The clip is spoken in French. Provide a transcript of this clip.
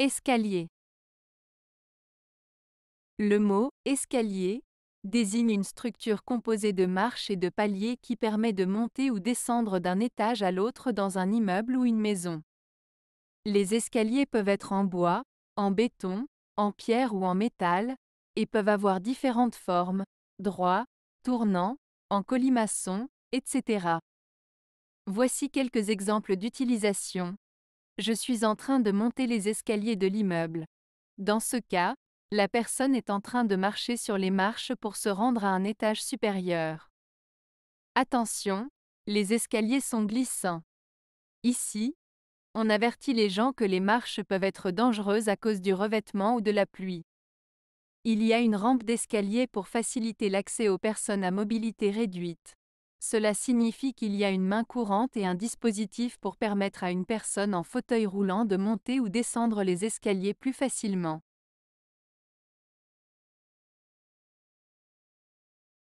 Escalier. Le mot escalier désigne une structure composée de marches et de paliers qui permet de monter ou descendre d'un étage à l'autre dans un immeuble ou une maison. Les escaliers peuvent être en bois, en béton, en pierre ou en métal, et peuvent avoir différentes formes, droits, tournants, en colimaçon, etc. Voici quelques exemples d'utilisation. Je suis en train de monter les escaliers de l'immeuble. Dans ce cas, la personne est en train de marcher sur les marches pour se rendre à un étage supérieur. Attention, les escaliers sont glissants. Ici, on avertit les gens que les marches peuvent être dangereuses à cause du revêtement ou de la pluie. Il y a une rampe d'escalier pour faciliter l'accès aux personnes à mobilité réduite. Cela signifie qu'il y a une main courante et un dispositif pour permettre à une personne en fauteuil roulant de monter ou descendre les escaliers plus facilement.